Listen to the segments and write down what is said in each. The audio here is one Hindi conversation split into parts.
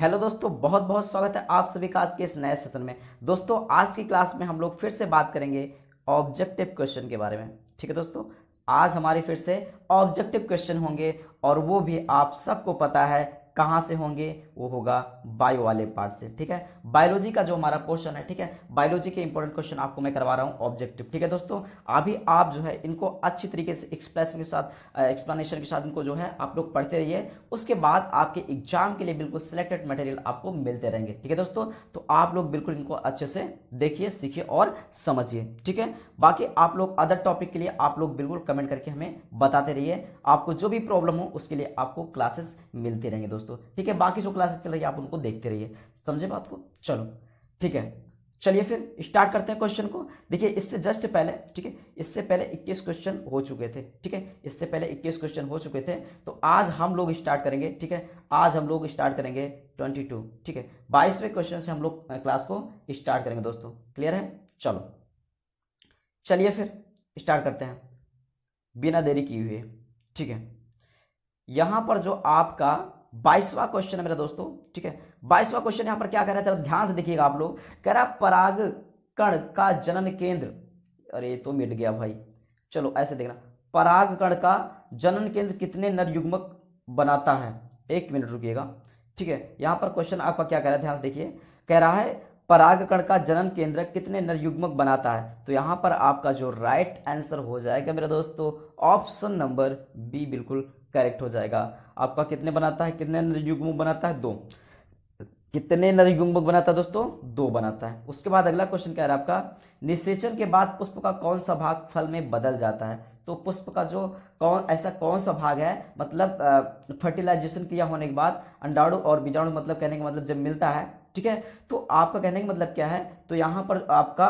हेलो दोस्तों बहुत बहुत स्वागत है आप सभी का आज के इस नए सेशन में दोस्तों आज की क्लास में हम लोग फिर से बात करेंगे ऑब्जेक्टिव क्वेश्चन के बारे में ठीक है दोस्तों आज हमारी फिर से ऑब्जेक्टिव क्वेश्चन होंगे और वो भी आप सबको पता है कहाँ से होंगे वो होगा बायो वाले पार्ट से ठीक है बायोलॉजी का जो हमारा पोर्शन है ठीक है बायोलॉजी के इंपॉर्टेंट क्वेश्चन आपको मैं करवा रहा हूँ ऑब्जेक्टिव ठीक है दोस्तों अभी आप जो है इनको अच्छी तरीके से एक्सप्रेशन के साथ एक्सप्लेनेशन के साथ इनको जो है आप लोग पढ़ते रहिए उसके बाद आपके एग्जाम के लिए बिल्कुल सिलेक्टेड मटेरियल आपको मिलते रहेंगे ठीक है दोस्तों तो आप लोग बिल्कुल इनको अच्छे से देखिए सीखिए और समझिए ठीक है बाकी आप लोग अदर टॉपिक के लिए आप लोग बिल्कुल कमेंट करके हमें बताते रहिए आपको जो भी प्रॉब्लम हो उसके लिए आपको क्लासेस मिलती रहेंगे दोस्तों दोस्तों ठीक है बाकी जो क्लासेस चल रही है आप उनको देखते रहिए समझे बात को चलो ठीक है चलिए फिर स्टार्ट करते हैं क्वेश्चन को देखिए इससे जस्ट पहले ठीक है इससे पहले 21 क्वेश्चन हो चुके थे ठीक है इससे पहले 21 क्वेश्चन हो चुके थे तो आज हम लोग स्टार्ट करेंगे ठीक है आज हम लोग स्टार्ट करेंगे 22 ठीक है बाईसवें क्वेश्चन से हम लोग क्लास को स्टार्ट करेंगे दोस्तों क्लियर है चलो चलिए फिर स्टार्ट करते हैं बिना देरी किए हुए ठीक है यहाँ पर जो आपका बाईसवा क्वेश्चन है मेरा दोस्तों ठीक है बाईसवा क्वेश्चन यहां पर क्या कह रहा है चलो ध्यान से देखिएगा आप लोग कह रहा पराग कण का जनन केंद्र अरे तो मिट गया भाई चलो ऐसे देखना पराग कण का जनन केंद्र कितने नर युग्मक बनाता है एक मिनट रुकिएगा ठीक है यहां पर क्वेश्चन आपका क्या कह रहा है ध्यान से देखिए कह रहा है पराग कण का जनन केंद्र कितने नर युग्मक बनाता है तो यहां पर आपका जो राइट आंसर हो जाएगा मेरे दोस्तों ऑप्शन नंबर बी बिल्कुल करेक्ट हो जाएगा आपका कितने बनाता है कितने नरयुग्म बनाता है दो कितने नरयुग्मक बनाता है दोस्तों दो बनाता है उसके बाद अगला क्वेश्चन क्या है आपका निषेचन के बाद पुष्प का कौन सा भाग फल में बदल जाता है तो पुष्प का जो कौन ऐसा कौन सा भाग है मतलब फर्टिलाइजेशन किया होने के बाद अंडाणु और बीजाणु मतलब कहने का मतलब जब मिलता है ठीक है तो आपका कहने का मतलब क्या है तो यहाँ पर आपका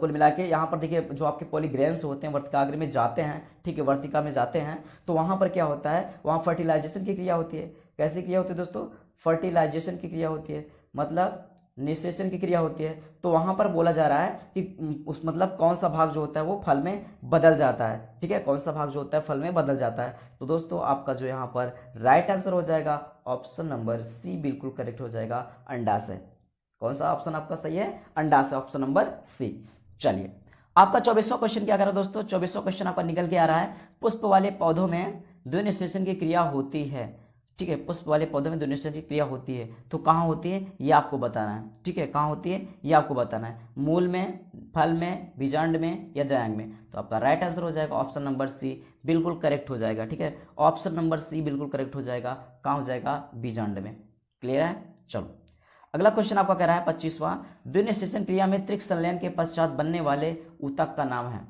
कुल मिला के यहाँ पर देखिए जो आपके पॉलीग्रेन्स होते हैं वर्तिकाग्र में जाते हैं ठीक है वर्तिका में जाते हैं तो वहाँ पर क्या होता है वहाँ फर्टिलाइजेशन की क्रिया होती है कैसी क्रिया होती है दोस्तों फर्टिलाइजेशन की क्रिया होती है मतलब निषेचन की क्रिया होती है तो वहाँ पर बोला जा रहा है कि उस मतलब कौन सा भाग जो होता है वो फल में बदल जाता है ठीक है कौन सा भाग जो होता है फल में बदल जाता है तो दोस्तों आपका जो यहाँ पर राइट आंसर हो जाएगा ऑप्शन नंबर सी बिल्कुल करेक्ट हो जाएगा अंडाशय कौन सा ऑप्शन आपका सही है अंडाशय ऑप्शन नंबर सी चलिए आपका चौबीसवा क्वेश्चन क्या कर रहा है दोस्तों चौबीसवा क्वेश्चन आपका निकल के आ रहा है पुष्प वाले पौधों में द्विनिश्लेषण की क्रिया होती है ठीक है पुष्प वाले पौधों में द्विनिश्लेषण की क्रिया होती है तो कहाँ होती है ये आपको बताना है ठीक है कहाँ होती है ये आपको बताना है मूल में फल में बीजांड में या जयांग में तो आपका राइट आंसर हो जाएगा ऑप्शन नंबर सी बिल्कुल करेक्ट हो जाएगा ठीक है ऑप्शन नंबर सी बिल्कुल करेक्ट हो जाएगा कहाँ हो जाएगा बीजांड में क्लियर है चलो अगला क्वेश्चन आपका कह रहा है पच्चीसवा द्विनिश्चेचन क्रिया में त्रिक संलयन के पश्चात बनने वाले ऊतक का नाम है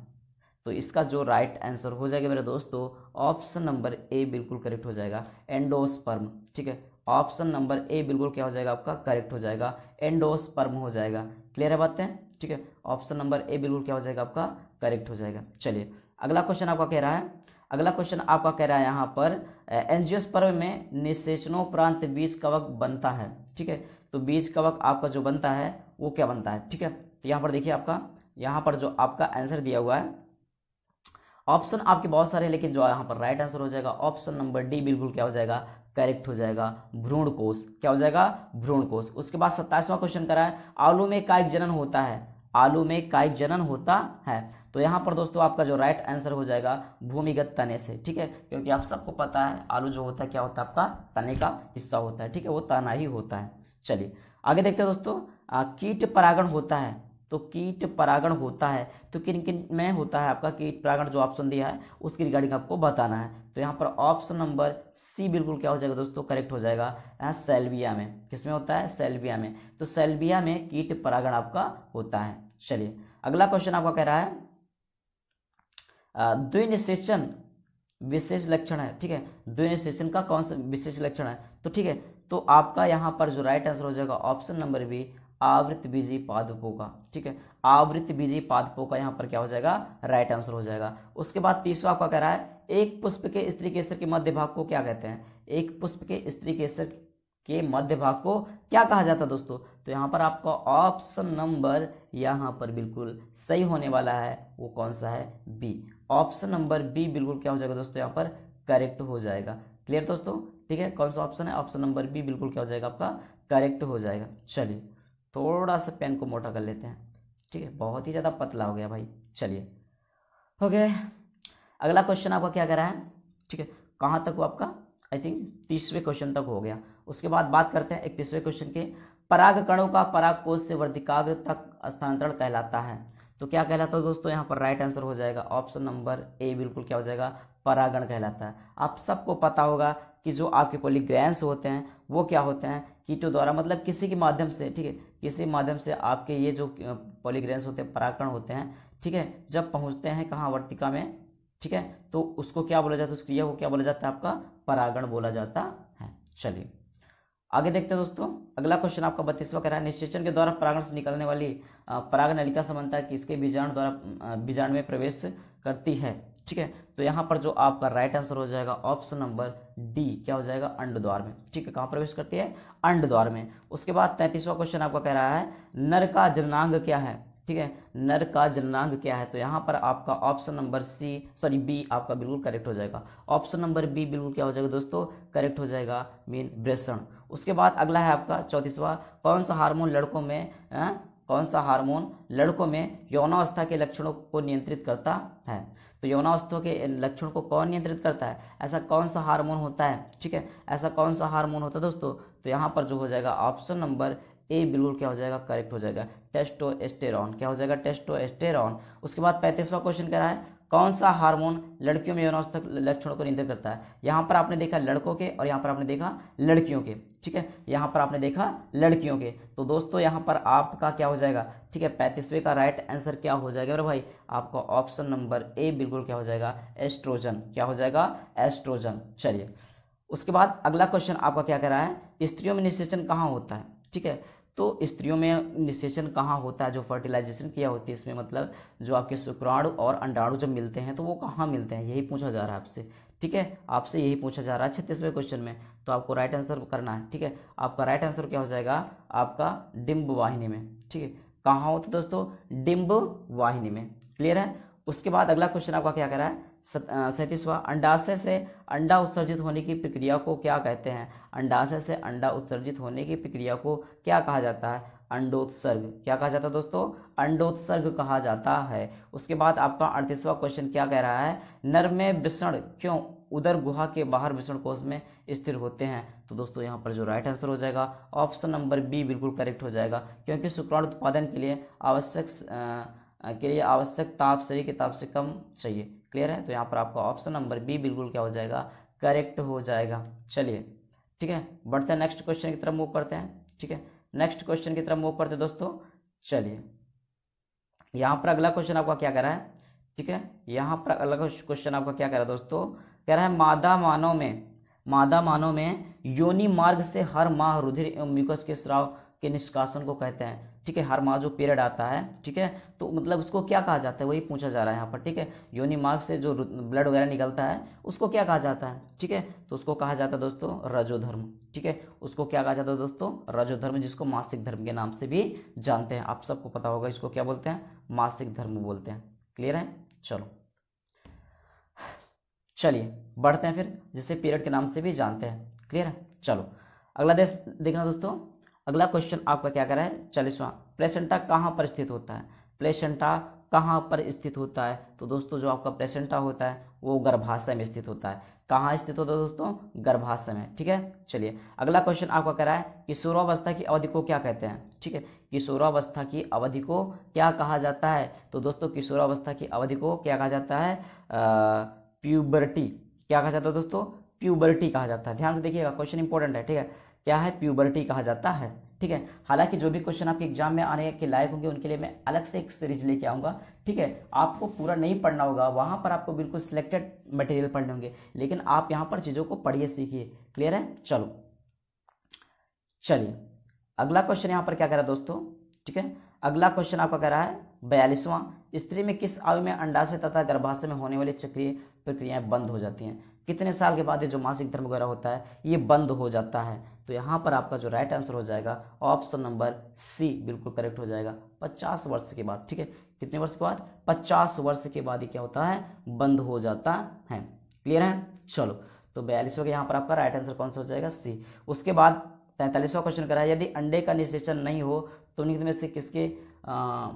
तो इसका जो राइट आंसर हो जाएगा मेरे दोस्तों ऑप्शन नंबर ए बिल्कुल करेक्ट हो जाएगा एंडोस्पर्म ठीक है ऑप्शन नंबर ए बिल्कुल क्या हो जाएगा आपका करेक्ट हो जाएगा एंडोस्पर्म हो जाएगा क्लियर है बातें ठीक है ऑप्शन नंबर ए बिल्कुल क्या हो जाएगा आपका करेक्ट हो जाएगा चलिए अगला क्वेश्चन आपका कह रहा है अगला क्वेश्चन आपका कह रहा है यहाँ पर एनजीओस्पर्म में निशेचनोपरांत बीज कवक बनता है ठीक है तो बीज कवक आपका जो बनता है वो क्या बनता है ठीक है तो यहाँ पर देखिए आपका यहाँ पर जो आपका आंसर दिया हुआ है ऑप्शन आपके बहुत सारे लेकिन जो यहाँ पर राइट आंसर हो जाएगा ऑप्शन नंबर डी बिल्कुल क्या हो जाएगा करेक्ट हो जाएगा भ्रूण कोष क्या हो जाएगा भ्रूण कोष उसके बाद सत्ताईसवां क्वेश्चन करा है आलू में कायिक जनन होता है आलू में कायिक जनन होता है तो यहाँ पर दोस्तों आपका जो राइट आंसर हो जाएगा भूमिगत तने से ठीक है क्योंकि आप सबको पता है आलू जो होता है क्या होता है आपका तने का हिस्सा होता है ठीक है वो तना ही होता है चलिए आगे देखते हैं दोस्तों आ, कीट परागण होता है तो कीट परागण होता है तो किन किन में होता है आपका कीट परागण जो ऑप्शन दिया है उसकी रिगार्डिंग आपको बताना है तो यहाँ पर ऑप्शन नंबर सी बिल्कुल क्या हो जाएगा दोस्तों करेक्ट हो जाएगा यहाँ सेल्विया में किसमें होता है सेल्विया में तो सेल्विया में कीट परागण आपका होता है चलिए अगला क्वेश्चन आपका कह रहा है द्विनिषेचन विशेष लक्षण है ठीक है द्विनिषेचन का कौन सा विशेष लक्षण है तो ठीक है तो आपका यहाँ पर जो राइट आंसर हो जाएगा ऑप्शन नंबर बी आवृत बीजी पादपों का ठीक है आवृत बीजी पादपों का यहाँ पर क्या हो जाएगा राइट आंसर हो जाएगा उसके बाद तीसरा आपका कह रहा है एक पुष्प के स्त्री केसर के मध्य भाग को क्या कहते हैं एक पुष्प के स्त्री केसर के मध्य भाग को क्या कहा जाता है दोस्तों तो यहाँ पर आपका ऑप्शन नंबर यहाँ पर बिल्कुल सही होने वाला है वो कौन सा है बी ऑप्शन नंबर बी बिल्कुल क्या हो जाएगा दोस्तों यहाँ पर करेक्ट हो जाएगा क्लियर दोस्तों ठीक है कौन सा ऑप्शन है ऑप्शन नंबर बी बिल्कुल क्या हो जाएगा आपका करेक्ट हो जाएगा चलिए थोड़ा सा पेन को मोटा कर लेते हैं ठीक है बहुत ही ज़्यादा पतला हो गया भाई चलिए ओके अगला क्वेश्चन आपका क्या करा है ठीक है कहाँ तक वो आपका आई थिंक तीसवें क्वेश्चन तक हो गया उसके बाद बात करते हैं इकतीसवें क्वेश्चन के पराग कणों का कोष से वर्धिकाग्र तक स्थानांतरण कहलाता है तो क्या कहलाता है दोस्तों यहाँ पर राइट आंसर हो जाएगा ऑप्शन नंबर ए बिल्कुल क्या हो जाएगा परागण कहलाता है आप सबको पता होगा कि जो आपके पोलिग्रेंस होते हैं वो क्या होते हैं कीटो द्वारा मतलब किसी के माध्यम से ठीक है किसी माध्यम से आपके ये जो पोलिग्रेंस होते हैं पराकरण होते हैं ठीक है जब पहुँचते हैं कहाँ वर्तिका में ठीक है तो उसको क्या बोला जाता है उस क्रिया को क्या बोला जाता है आपका परागण बोला जाता है चलिए आगे देखते हैं दोस्तों अगला क्वेश्चन आपका बत्तीसवा कह रहा है निश्चेचन के द्वारा परागण से निकलने वाली पराग नलिका समानता किसके बीजाणु द्वारा बीजाणु में प्रवेश करती है ठीक है तो यहाँ पर जो आपका राइट आंसर हो जाएगा ऑप्शन नंबर डी क्या हो जाएगा अंड द्वार में ठीक है कहाँ प्रवेश करती है अंड द्वार में उसके बाद तैंतीसवा क्वेश्चन आपका कह रहा है नर का जननांग क्या है ठीक है नर का जननांग क्या है तो यहाँ पर आपका option number C sorry B आपका बिल्कुल करेक्ट हो जाएगा ऑप्शन नंबर बी बिल्कुल क्या हो जाएगा दोस्तों करेक्ट हो जाएगा मीन ब्रेषण उसके बाद अगला है आपका चौतीसवा कौन सा हार्मोन लड़कों में आ? अं, कौन सा हार्मोन लड़कों में यौनावस्था के लक्षणों को नियंत्रित करता है तो यौनावस्थों के लक्षण को कौन नियंत्रित करता है ऐसा कौन सा हार्मोन होता है ठीक है ऐसा कौन सा हार्मोन होता है दोस्तों तो यहाँ पर जो हो जाएगा ऑप्शन नंबर ए बिल्कुल क्या हो जाएगा करेक्ट हो जाएगा टेस्टो क्या हो जाएगा टेस्टो उसके बाद पैंतीसवा क्वेश्चन कह रहा है कौन सा हार्मोन लड़कियों में यौनावस्था लक्षणों को नियंत्रित करता है यहाँ पर आपने देखा लड़कों के और यहाँ पर आपने देखा लड़कियों के ठीक है यहाँ पर आपने देखा लड़कियों के तो दोस्तों यहाँ पर आपका क्या हो जाएगा ठीक है पैंतीसवें का राइट आंसर क्या हो जाएगा अरे भाई आपका ऑप्शन नंबर ए बिल्कुल क्या हो जाएगा एस्ट्रोजन क्या हो जाएगा एस्ट्रोजन चलिए उसके बाद अगला क्वेश्चन आपका क्या कह रहा है स्त्रियों में निषेचन कहाँ होता है ठीक है तो स्त्रियों में निषेचन कहाँ होता है जो फर्टिलाइजेशन किया होती है इसमें मतलब जो आपके शुक्राणु और अंडाणु जब मिलते हैं तो वो कहाँ मिलते हैं यही पूछा जा रहा है आपसे ठीक है आपसे यही पूछा जा रहा है छत्तीसवें क्वेश्चन में तो आपको राइट आंसर करना है ठीक है आपका राइट आंसर क्या हो जाएगा आपका डिम्ब वाहिनी में ठीक है कहाँ होता तो है दोस्तों डिम्ब वाहिनी में क्लियर है उसके बाद अगला क्वेश्चन आपका क्या कह रहा है सैंतीसवा अंडाशय से अंडा उत्सर्जित होने की प्रक्रिया को क्या कहते हैं अंडाशय से अंडा उत्सर्जित होने की प्रक्रिया को क्या कहा जाता है अंडोत्सर्ग क्या कहा जाता है दोस्तों अंडोत्सर्ग कहा जाता है उसके बाद आपका अड़तीसवा क्वेश्चन क्या कह रहा है नर में विसरण क्यों उधर गुहा के बाहर विसरण कोष में स्थिर होते हैं तो दोस्तों यहाँ पर जो राइट आंसर हो जाएगा ऑप्शन नंबर बी बिल्कुल करेक्ट हो जाएगा क्योंकि शुक्राणु उत्पादन के लिए आवश्यक के लिए आवश्यक ताप शरीर के ताप से कम चाहिए क्लियर है तो यहाँ पर आपका ऑप्शन नंबर बी बिल्कुल क्या हो जाएगा करेक्ट हो जाएगा चलिए ठीक है बढ़ते हैं नेक्स्ट क्वेश्चन की तरफ मूव करते हैं ठीक है नेक्स्ट क्वेश्चन की तरफ मूव करते दोस्तों चलिए यहाँ पर अगला क्वेश्चन आपका क्या कह रहा है ठीक है यहाँ पर अगला क्वेश्चन आपका क्या कह रहा है दोस्तों कह रहा है मादा मानव में मादा मानव में योनि मार्ग से हर माह रुधिर एवं म्यूकस के स्राव के निष्कासन को कहते हैं ठीक है हार्मा जो पीरियड आता है ठीक है तो मतलब उसको क्या कहा जाता है वही पूछा जा रहा है यहाँ पर ठीक है योनि मार्ग से जो ब्लड वगैरह निकलता है उसको क्या कहा जाता है ठीक है तो उसको कहा जाता है दोस्तों रजोधर्म ठीक है उसको क्या कहा जाता है दोस्तों रजोधर्म जिसको मासिक धर्म के नाम से भी जानते हैं आप सबको पता होगा इसको क्या बोलते हैं मासिक धर्म बोलते हैं क्लियर है चलो चलिए बढ़ते हैं फिर जिसे पीरियड के नाम से भी जानते हैं क्लियर है चलो अगला देश देखना दोस्तों अगला क्वेश्चन आपका क्या करा है चालीसवां प्लेसेंटा कहाँ पर स्थित होता है प्लेसेंटा कहाँ पर स्थित होता है तो दोस्तों जो आपका प्लेसेंटा होता है वो गर्भाशय में स्थित होता है कहाँ स्थित होता है दोस्तों गर्भाशय में ठीक है चलिए अगला क्वेश्चन आपका रहा है किशोरावस्था की अवधि को क्या कहते हैं ठीक है किशोरावस्था की अवधि को क्या कहा जाता है तो दोस्तों किशोरावस्था की अवधि को क्या कहा जाता है प्यूबर्टी क्या कहा जाता है दोस्तों प्यूबर्टी कहा जाता है ध्यान से देखिएगा क्वेश्चन इंपॉर्टेंट है ठीक है क्या है प्यूबर्टी कहा जाता है ठीक है हालांकि जो भी क्वेश्चन आपके एग्जाम में आने के लायक होंगे उनके लिए मैं अलग से एक सीरीज लेके आऊँगा ठीक है आपको पूरा नहीं पढ़ना होगा वहाँ पर आपको बिल्कुल सिलेक्टेड मटेरियल पढ़ने होंगे लेकिन आप यहाँ पर चीज़ों को पढ़िए सीखिए क्लियर है चलो चलिए अगला क्वेश्चन यहाँ पर क्या कह रहा है दोस्तों ठीक है अगला क्वेश्चन आपका कह रहा है बयालीसवां स्त्री में किस आयु में अंडाशय तथा गर्भाशय में होने वाली चक्रीय प्रक्रियाएं बंद हो जाती हैं कितने साल के बाद ये जो मासिक धर्म वगैरह होता है ये बंद हो जाता है तो यहाँ पर आपका जो राइट आंसर हो जाएगा ऑप्शन नंबर सी बिल्कुल करेक्ट हो जाएगा पचास वर्ष के बाद ठीक है कितने वर्ष के बाद पचास वर्ष के बाद ही क्या होता है बंद हो जाता है क्लियर है चलो तो बयालीसवा के यहाँ पर आपका राइट आंसर कौन सा हो जाएगा सी उसके बाद तैंतालीसवा क्वेश्चन करा यदि अंडे का निषेचन नहीं हो तो निम्न में से किसके आ,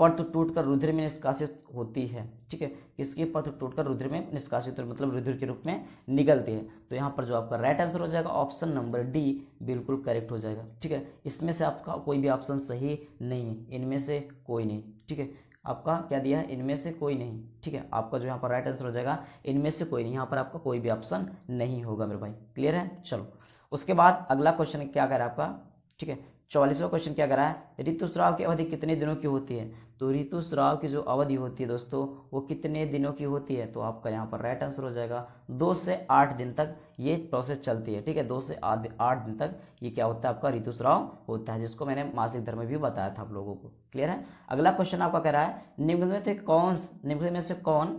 पथ टूटकर रुद्र में निष्कासित होती है ठीक है किसकी पथ टूटकर रुद्र में निष्कासित मतलब रुद्र के रूप में निकलती है तो यहाँ पर जो आपका राइट आंसर हो जाएगा ऑप्शन नंबर डी बिल्कुल करेक्ट हो जाएगा ठीक है इसमें से आपका कोई भी ऑप्शन सही नहीं है इनमें से कोई नहीं ठीक है आपका क्या दिया है इनमें से कोई नहीं ठीक है आपका जो यहाँ पर राइट आंसर हो जाएगा इनमें से कोई नहीं यहाँ पर आपका कोई भी ऑप्शन नहीं होगा मेरे भाई क्लियर है चलो उसके बाद अगला क्वेश्चन क्या कह रहा है आपका ठीक है चौवालीसवा क्वेश्चन क्या करा है ऋतुस्राव की अवधि कितने दिनों की होती है तो ऋतु स्राव की जो अवधि होती है दोस्तों वो कितने दिनों की होती है तो आपका यहाँ पर राइट आंसर हो जाएगा दो से आठ दिन तक ये प्रोसेस चलती है ठीक है दो से आठ दिन तक ये क्या होता है आपका ऋतुस्राव होता है जिसको मैंने मासिक धर्म में भी बताया था आप लोगों को क्लियर है अगला क्वेश्चन आपका कह रहा है निम्न में से कौन निम्न में से कौन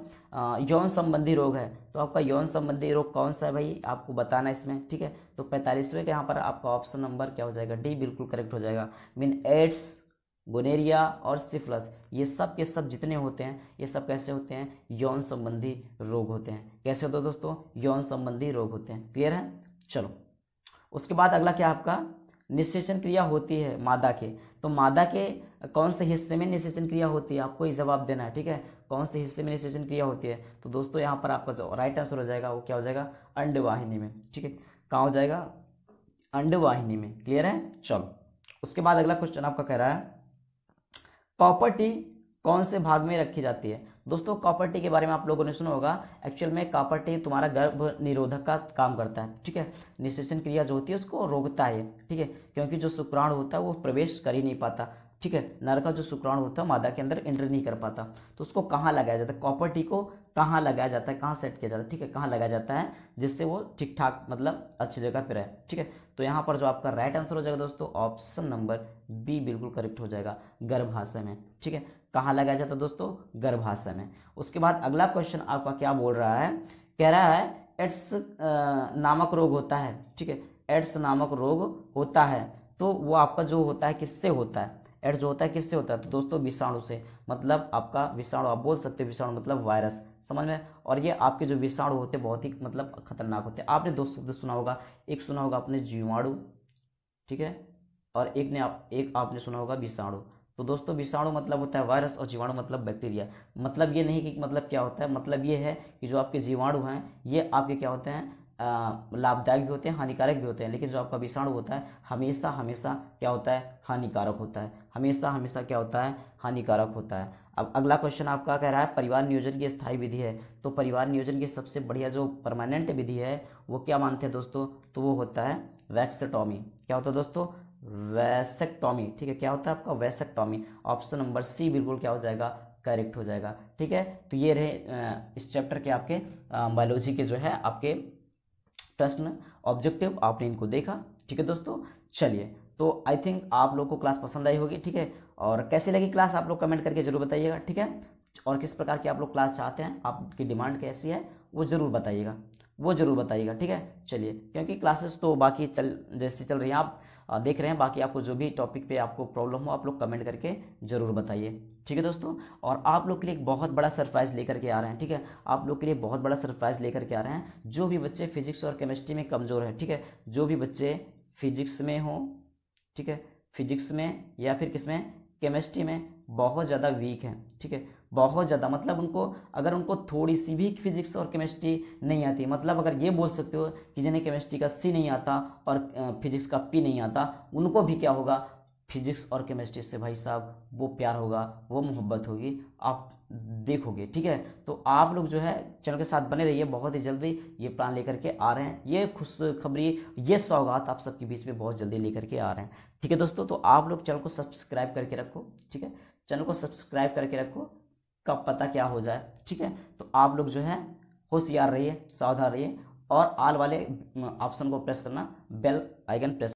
यौन संबंधी रोग है तो आपका यौन संबंधी रोग कौन सा है भाई आपको बताना इसमें ठीक है तो पैंतालीसवें के यहाँ पर आपका ऑप्शन नंबर क्या हो जाएगा डी बिल्कुल करेक्ट हो जाएगा मीन एड्स गोनेरिया और सिफलस ये सब के सब जितने होते हैं ये सब कैसे होते हैं यौन संबंधी रोग होते हैं कैसे होते हैं दोस्तों यौन संबंधी रोग होते हैं क्लियर है चलो उसके बाद अगला क्या आपका निषेचन क्रिया होती है मादा के तो मादा के कौन से हिस्से में निषेचन क्रिया होती है आपको ये जवाब देना है ठीक है कौन से हिस्से में निषेचन क्रिया होती है तो दोस्तों यहाँ पर आपका जो राइट आंसर हो जाएगा वो क्या हो जाएगा अंडवाहिनी में ठीक है कहाँ हो जाएगा अंडवाहिनी में क्लियर है चलो उसके बाद अगला क्वेश्चन आपका कह रहा है कॉपर टी कौन से भाग में रखी जाती है दोस्तों कॉपर टी के बारे में आप लोगों ने सुना होगा एक्चुअल में कॉपर टी तुम्हारा गर्भ निरोधक का काम करता है ठीक है निशेषण क्रिया जो होती है उसको रोकता है ठीक है क्योंकि जो शुक्राणु होता है वो प्रवेश कर ही नहीं पाता ठीक है नर का जो शुक्राणु होता है मादा के अंदर एंटर नहीं कर पाता तो उसको कहाँ लगाया जाता है कॉपर टी को कहाँ लगाया जाता है कहाँ सेट किया जाता है ठीक है कहाँ लगाया जाता है जिससे वो ठीक ठाक मतलब अच्छी जगह पर रहे ठीक है तो यहाँ पर जो आपका राइट आंसर हो जाएगा दोस्तों ऑप्शन नंबर बी बिल्कुल करेक्ट हो जाएगा गर्भाशय में ठीक है कहाँ लगाया जाता है दोस्तों गर्भाशय में उसके बाद अगला क्वेश्चन आपका क्या बोल रहा है कह रहा है एड्स नामक रोग होता है ठीक है एड्स नामक रोग होता है तो वो आपका जो होता है किससे होता है एड्स जो होता है किससे होता है तो दोस्तों विषाणु से मतलब आपका विषाणु आप बोल सकते हो विषाणु मतलब वायरस समझ में और ये आपके जो विषाणु होते हैं बहुत ही मतलब खतरनाक होते हैं आपने दो शब्द सुना होगा एक सुना होगा आपने जीवाणु ठीक है और एक ने आप एक आपने सुना होगा विषाणु तो दोस्तों विषाणु मतलब होता है वायरस और जीवाणु मतलब बैक्टीरिया मतलब ये नहीं कि मतलब क्या होता है मतलब ये है कि जो आपके जीवाणु हैं ये आपके क्या होते हैं लाभदायक भी होते हैं हानिकारक भी होते हैं लेकिन जो आपका विषाणु होता है हमेशा हमेशा क्या होता है हानिकारक होता है हमेशा हमेशा क्या होता है हानिकारक होता है अब अगला क्वेश्चन आपका कह रहा है परिवार नियोजन की स्थायी विधि है तो परिवार नियोजन की सबसे बढ़िया जो परमानेंट विधि है वो क्या मानते हैं दोस्तों तो वो होता है वैक्सटॉमी क्या होता है दोस्तों वैसेक्टॉमी ठीक है क्या होता है आपका वैसेक्टॉमी ऑप्शन नंबर सी बिल्कुल क्या हो जाएगा करेक्ट हो जाएगा ठीक है तो ये रहे इस चैप्टर के आपके बायोलॉजी के जो है आपके प्रश्न ऑब्जेक्टिव आपने इनको देखा ठीक है दोस्तों चलिए तो आई थिंक आप लोग को क्लास पसंद आई होगी ठीक है और कैसी लगी क्लास आप लोग कमेंट करके जरूर बताइएगा ठीक है और किस प्रकार की आप लोग क्लास चाहते हैं आपकी डिमांड कैसी है वो ज़रूर बताइएगा वो ज़रूर बताइएगा ठीक है चलिए क्योंकि क्लासेस तो बाकी चल जैसे चल रही हैं आप देख रहे हैं बाकी आपको जो भी टॉपिक पे आपको प्रॉब्लम हो आप लोग कमेंट करके ज़रूर बताइए ठीक है दोस्तों और आप लोग के लिए एक बहुत बड़ा सरप्राइज़ लेकर के आ रहे हैं ठीक है आप लोग के लिए बहुत बड़ा सरप्राइज़ लेकर के आ रहे हैं जो भी बच्चे फिजिक्स और केमिस्ट्री में कमज़ोर है ठीक है जो भी बच्चे फिजिक्स में हों ठीक है फिजिक्स में या फिर किस में केमिस्ट्री में बहुत ज़्यादा वीक है ठीक है बहुत ज़्यादा मतलब उनको अगर उनको थोड़ी सी भी फिजिक्स और केमिस्ट्री नहीं आती मतलब अगर ये बोल सकते हो कि जिन्हें केमिस्ट्री का सी नहीं आता और फिजिक्स का पी नहीं आता उनको भी क्या होगा फिजिक्स और केमिस्ट्री से भाई साहब वो प्यार होगा वो मोहब्बत होगी आप देखोगे ठीक है तो आप लोग जो है चैनल के साथ बने रहिए बहुत ही जल्दी ये प्लान लेकर के आ रहे हैं ये खुशखबरी ये सौगात आप सबके बीच में बहुत जल्दी लेकर के आ रहे हैं ठीक है दोस्तों तो आप लोग चैनल को सब्सक्राइब करके रखो ठीक है चैनल को सब्सक्राइब करके रखो का पता क्या हो जाए ठीक है तो आप लोग जो है होशियार रहिए सावधान रहिए और आल वाले ऑप्शन को प्रेस करना बेल आइकन प्रेस